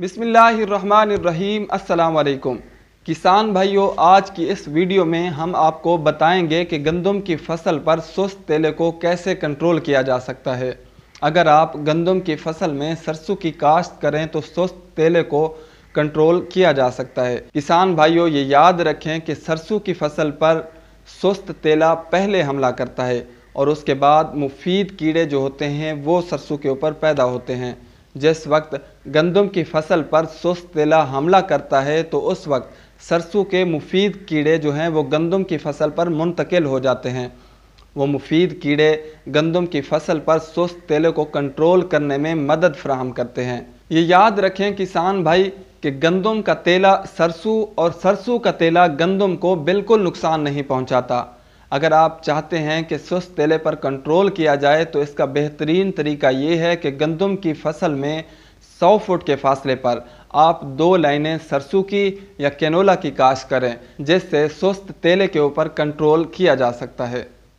बिसमीम् अल्लाम किसान भाइयों आज की इस वीडियो में हम आपको बताएंगे कि गंदम की फसल पर सुस्त तेले को कैसे कंट्रोल किया जा सकता है अगर आप गंदम की फसल में सरसों की काश्त करें तो सुस्त तेले को कंट्रोल किया जा सकता है किसान भाइयों ये याद रखें कि सरसों की फसल पर सुस्त तेला पहले हमला करता है और उसके बाद मुफीद कीड़े जो होते हैं वो सरसों के ऊपर पैदा होते हैं जिस वक्त गंदम की फसल पर सुस्त तेला हमला करता है तो उस वक्त सरसों के मुफीद कीड़े जो हैं वो गंदम की फसल पर मुंतकिल हो जाते हैं वो मुफीद कीड़े गंदम की फसल पर सुस्त तेले को कंट्रोल करने में मदद फ्राहम करते हैं ये याद रखें किसान भाई कि गंदम का तेला सरसों और सरसों का तेला गंदम को बिल्कुल नुकसान नहीं पहुंचाता अगर आप चाहते हैं कि सुस्त तेले पर कंट्रोल किया जाए तो इसका बेहतरीन तरीका ये है कि गंदम की फसल में 100 फुट के फासले पर आप दो लाइनें सरसों की या कैनोला की काश करें जिससे सुस्त तेले के ऊपर कंट्रोल किया जा सकता है